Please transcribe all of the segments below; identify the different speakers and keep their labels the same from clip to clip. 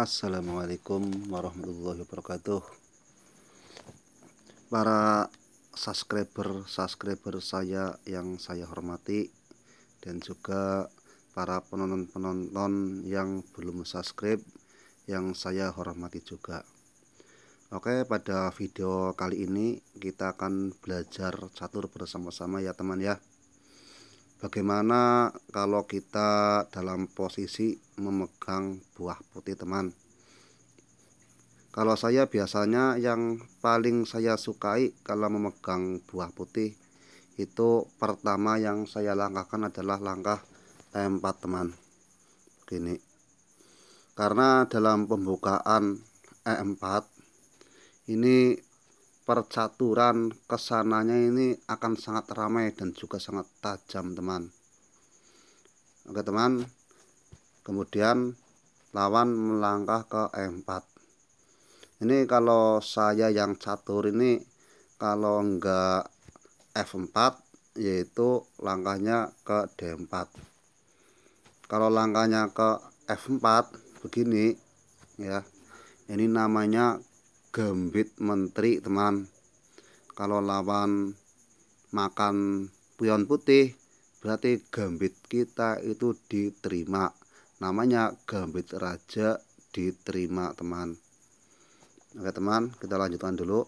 Speaker 1: Assalamualaikum warahmatullahi wabarakatuh Para subscriber-subscriber saya yang saya hormati Dan juga para penonton-penonton yang belum subscribe Yang saya hormati juga Oke pada video kali ini kita akan belajar catur bersama-sama ya teman ya Bagaimana kalau kita dalam posisi memegang buah putih teman? Kalau saya biasanya yang paling saya sukai kalau memegang buah putih itu pertama yang saya langkahkan adalah langkah tempat teman. Begini. Karena dalam pembukaan E4 ini percaturan kesananya ini akan sangat ramai dan juga sangat tajam teman oke teman kemudian lawan melangkah ke E4 ini kalau saya yang catur ini kalau enggak F4 yaitu langkahnya ke D4 kalau langkahnya ke F4 begini ya ini namanya gambit menteri teman kalau lawan makan pion putih berarti gambit kita itu diterima namanya gambit raja diterima teman oke teman kita lanjutkan dulu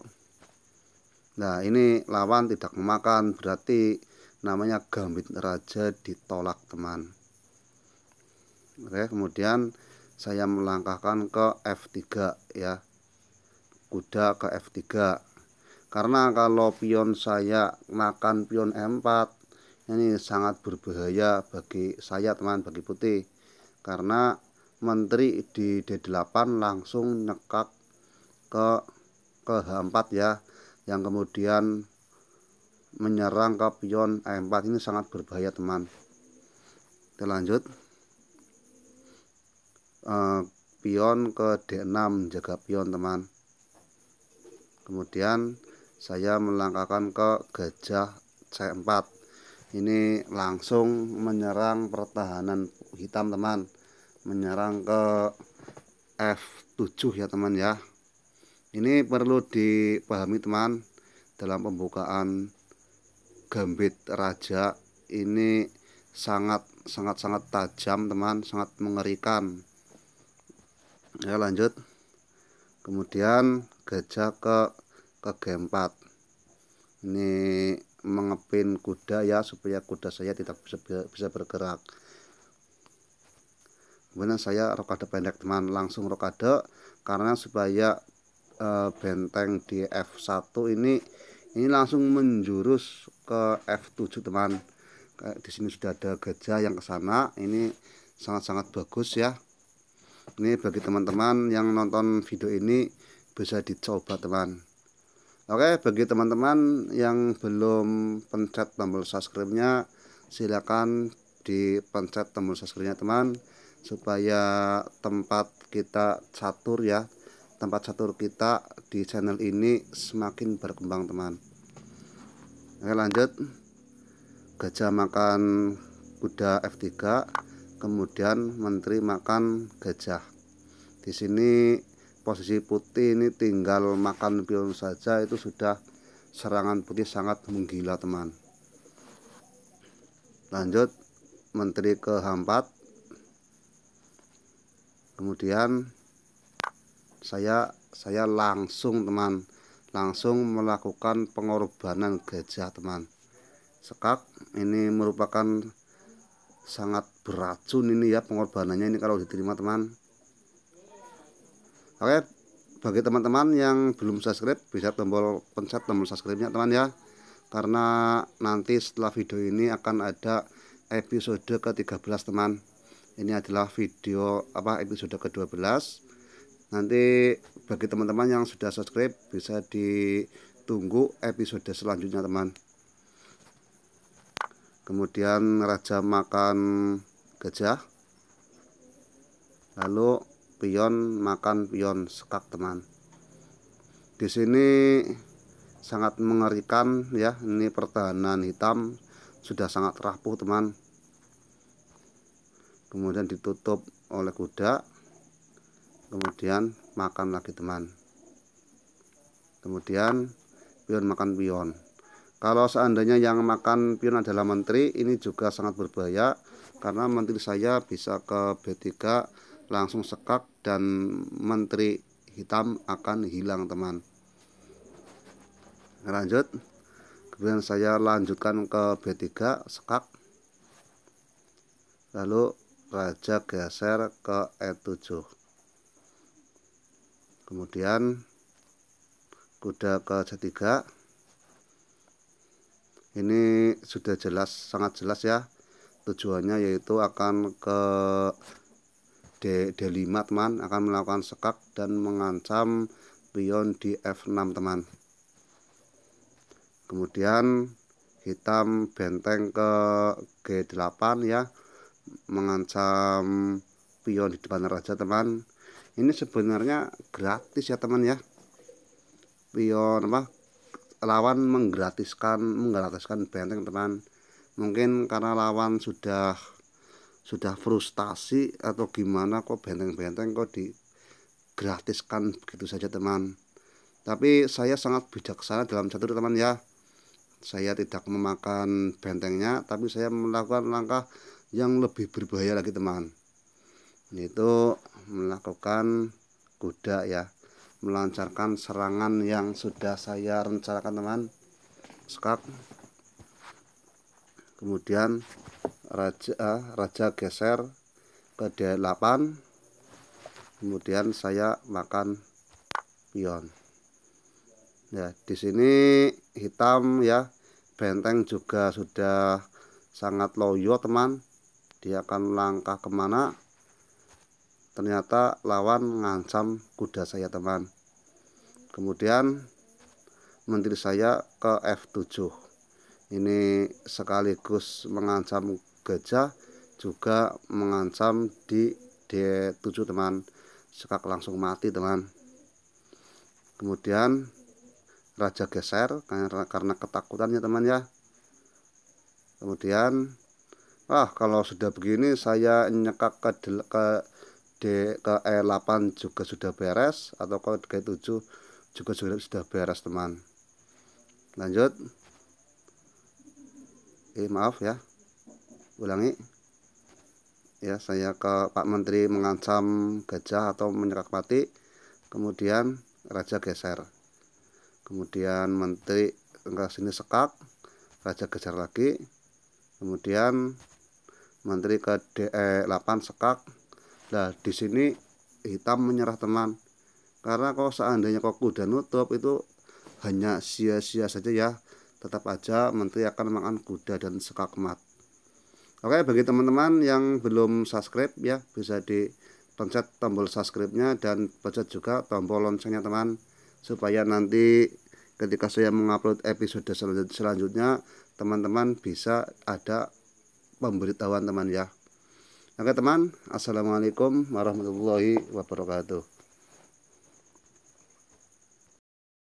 Speaker 1: nah ini lawan tidak memakan berarti namanya gambit raja ditolak teman oke kemudian saya melangkahkan ke F3 ya kuda ke F3 karena kalau pion saya makan pion m 4 ini sangat berbahaya bagi saya teman bagi putih karena menteri di D8 langsung nekat ke ke H4 ya yang kemudian menyerang ke pion m 4 ini sangat berbahaya teman kita lanjut uh, pion ke D6 jaga pion teman kemudian saya melangkahkan ke gajah C4 ini langsung menyerang pertahanan hitam teman menyerang ke F7 ya teman ya ini perlu dipahami teman dalam pembukaan gambit raja ini sangat sangat sangat tajam teman sangat mengerikan ya lanjut kemudian gajah ke ke g ini mengepin kuda ya supaya kuda saya tidak bisa, bisa bergerak kemudian saya rokade pendek teman langsung rokade karena supaya e, benteng di F1 ini ini langsung menjurus ke F7 teman di sini sudah ada gajah yang ke sana ini sangat-sangat bagus ya ini bagi teman-teman yang nonton video ini bisa dicoba teman Oke, bagi teman-teman yang belum pencet tombol subscribe-nya, silakan dipencet tombol subscribe-nya teman supaya tempat kita catur ya, tempat catur kita di channel ini semakin berkembang teman. Oke, lanjut. Gajah makan kuda F3, kemudian menteri makan gajah. Di sini posisi putih ini tinggal makan pion saja itu sudah serangan putih sangat menggila teman lanjut menteri ke h4. kemudian saya saya langsung teman langsung melakukan pengorbanan gajah teman sekak ini merupakan sangat beracun ini ya pengorbanannya ini kalau diterima teman Oke, bagi teman-teman yang belum subscribe bisa tombol pencet tombol subscribe-nya teman ya. Karena nanti setelah video ini akan ada episode ke-13 teman. Ini adalah video apa episode ke-12. Nanti bagi teman-teman yang sudah subscribe bisa ditunggu episode selanjutnya teman. Kemudian raja makan gajah. Lalu pion makan pion sekak teman di sini sangat mengerikan ya ini pertahanan hitam sudah sangat rapuh teman kemudian ditutup oleh kuda kemudian makan lagi teman kemudian pion makan pion kalau seandainya yang makan pion adalah menteri ini juga sangat berbahaya karena menteri saya bisa ke B3 langsung sekak dan menteri hitam akan hilang teman lanjut kemudian saya lanjutkan ke B3 sekak lalu raja geser ke E7 kemudian kuda ke C3 ini sudah jelas sangat jelas ya tujuannya yaitu akan ke D, D5 teman akan melakukan sekak dan mengancam pion di F6 teman kemudian hitam benteng ke G8 ya mengancam pion di depan raja teman ini sebenarnya gratis ya teman ya pion apa lawan menggratiskan menggratiskan benteng teman mungkin karena lawan sudah sudah frustasi atau gimana kok benteng-benteng kok digratiskan begitu saja teman tapi saya sangat bijaksana dalam catur teman ya saya tidak memakan bentengnya tapi saya melakukan langkah yang lebih berbahaya lagi teman itu melakukan kuda ya melancarkan serangan yang sudah saya rencanakan teman skak kemudian raja eh, raja geser ke d8 kemudian saya makan pion ya di sini hitam ya benteng juga sudah sangat loyo teman dia akan langkah kemana ternyata lawan ngancam kuda saya teman kemudian menteri saya ke F7 ini sekaligus mengancam gajah juga mengancam di D7 teman sekak langsung mati teman kemudian raja geser karena, ketakutannya teman ya kemudian ah kalau sudah begini saya nyekak ke, ke D ke E8 juga sudah beres atau ke D 7 juga sudah beres teman lanjut eh, maaf ya ulangi ya saya ke Pak Menteri mengancam gajah atau menyerak pati kemudian raja geser kemudian Menteri ke sini sekak raja geser lagi kemudian Menteri ke e DE8 sekak nah di sini hitam menyerah teman karena kalau seandainya kok kuda nutup itu hanya sia-sia saja ya tetap aja menteri akan makan kuda dan sekakmat oke bagi teman-teman yang belum subscribe ya bisa di pencet tombol subscribe-nya dan pencet juga tombol loncengnya teman supaya nanti ketika saya mengupload episode selanjutnya teman-teman bisa ada pemberitahuan teman ya oke teman assalamualaikum warahmatullahi wabarakatuh